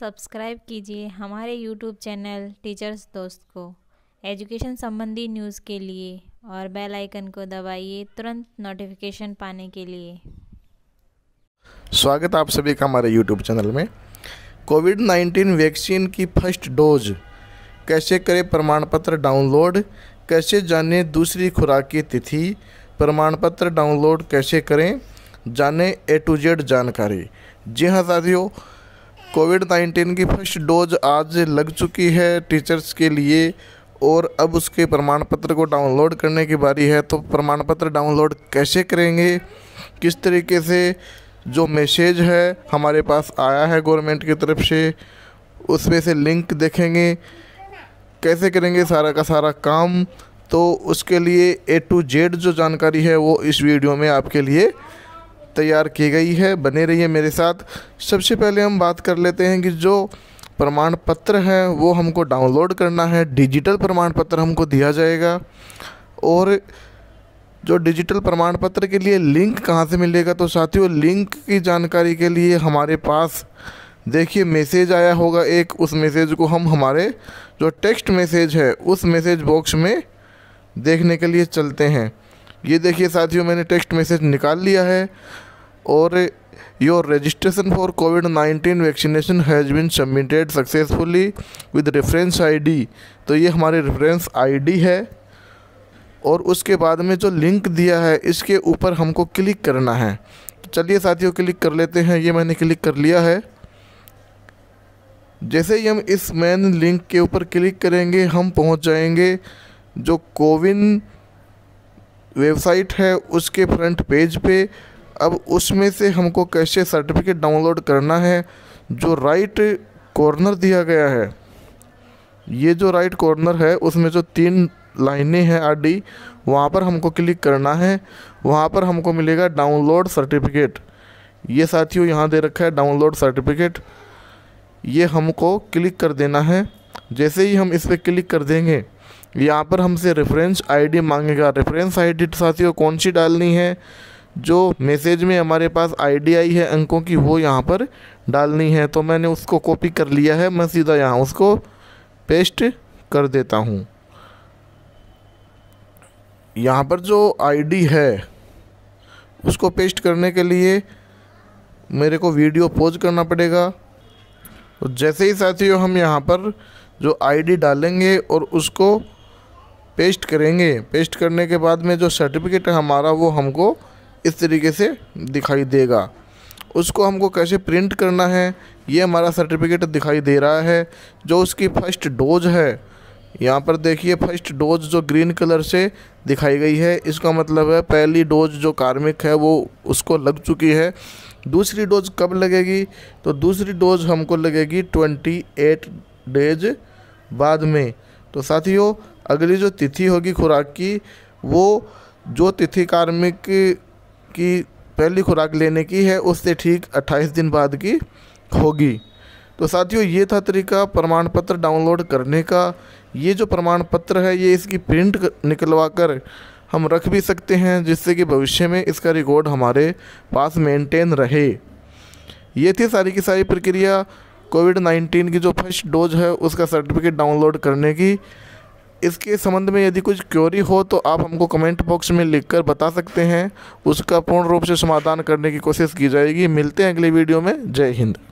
subscribe कीजिए हमारे YouTube channel teachers दोस्त को एजुकेशन संबंधी न्यूज़ के लिए और बेल आइकन को दबाइए तुरंत नोटिफिकेशन पाने के लिए स्वागत आप सभी का हमारे यूट्यूब चैनल में कोविड 19 वैक्सीन की फर्स्ट डोज कैसे करें प्रमाण पत्र डाउनलोड कैसे जानें दूसरी खुराक की तिथि प्रमाण पत्र डाउनलोड कैसे करें जानें ए टू जेड जानकारी जी हाँ साथियों कोविड 19 की फर्स्ट डोज आज लग चुकी है टीचर्स के लिए और अब उसके प्रमाण पत्र को डाउनलोड करने की बारी है तो प्रमाण पत्र डाउनलोड कैसे करेंगे किस तरीके से जो मैसेज है हमारे पास आया है गवर्नमेंट की तरफ से उसमें से लिंक देखेंगे कैसे करेंगे सारा का सारा काम तो उसके लिए ए टू जेड जो जानकारी है वो इस वीडियो में आपके लिए तैयार की गई है बने रहिए मेरे साथ सबसे पहले हम बात कर लेते हैं कि जो प्रमाण पत्र हैं वो हमको डाउनलोड करना है डिजिटल प्रमाण पत्र हमको दिया जाएगा और जो डिजिटल प्रमाण पत्र के लिए लिंक कहाँ से मिलेगा तो साथियों लिंक की जानकारी के लिए हमारे पास देखिए मैसेज आया होगा एक उस मैसेज को हम हमारे जो टेक्स्ट मैसेज है उस मैसेज बॉक्स में देखने के लिए चलते हैं ये देखिए साथियों मैंने टेक्स्ट मैसेज निकाल लिया है और your registration for Covid nineteen vaccination has been submitted successfully with reference id तो ये हमारे रेफरेंस id है और उसके बाद में जो लिंक दिया है इसके ऊपर हमको क्लिक करना है तो चलिए साथियों क्लिक कर लेते हैं ये मैंने क्लिक कर लिया है जैसे ही हम इस मेन लिंक के ऊपर क्लिक करेंगे हम पहुंच जाएंगे जो कोविन वेबसाइट है उसके फ्रंट पेज पे अब उसमें से हमको कैसे सर्टिफिकेट डाउनलोड करना है जो राइट कॉर्नर दिया गया है ये जो राइट कॉर्नर है उसमें जो तीन लाइनें हैं आर डी वहाँ पर हमको क्लिक करना है वहाँ पर हमको मिलेगा डाउनलोड सर्टिफिकेट ये साथियों यहाँ दे रखा है डाउनलोड सर्टिफिकेट ये हमको क्लिक कर देना है जैसे ही हम इस पर क्लिक कर देंगे यहाँ पर हमसे रेफरेंस आईडी मांगेगा रेफरेंस आईडी साथियों कौन सी डालनी है जो मैसेज में हमारे पास आईडी आई है अंकों की वो यहाँ पर डालनी है तो मैंने उसको कॉपी कर लिया है मैं सीधा यहाँ उसको पेस्ट कर देता हूँ यहाँ पर जो आईडी है उसको पेस्ट करने के लिए मेरे को वीडियो पोज करना पड़ेगा और तो जैसे ही साथियों हम यहाँ पर जो आईडी डालेंगे और उसको पेस्ट करेंगे पेस्ट करने के बाद में जो सर्टिफिकेट है हमारा वो हमको इस तरीके से दिखाई देगा उसको हमको कैसे प्रिंट करना है ये हमारा सर्टिफिकेट दिखाई दे रहा है जो उसकी फर्स्ट डोज है यहाँ पर देखिए फर्स्ट डोज जो ग्रीन कलर से दिखाई गई है इसका मतलब है पहली डोज जो कार्मिक है वो उसको लग चुकी है दूसरी डोज कब लगेगी तो दूसरी डोज हमको लगेगी ट्वेंटी एट डेज बाद में तो साथियों अगली जो तिथि होगी खुराक की वो जो तिथि कार्मिक की पहली खुराक लेने की है उससे ठीक 28 दिन बाद की होगी तो साथियों ये था तरीका प्रमाण पत्र डाउनलोड करने का ये जो प्रमाण पत्र है ये इसकी प्रिंट निकलवा कर हम रख भी सकते हैं जिससे कि भविष्य में इसका रिकॉर्ड हमारे पास मेंटेन रहे ये थी सारी की सारी प्रक्रिया कोविड 19 की जो फर्स्ट डोज है उसका सर्टिफिकेट डाउनलोड करने की इसके संबंध में यदि कुछ क्योरी हो तो आप हमको कमेंट बॉक्स में लिखकर बता सकते हैं उसका पूर्ण रूप से समाधान करने की कोशिश की जाएगी मिलते हैं अगले वीडियो में जय हिंद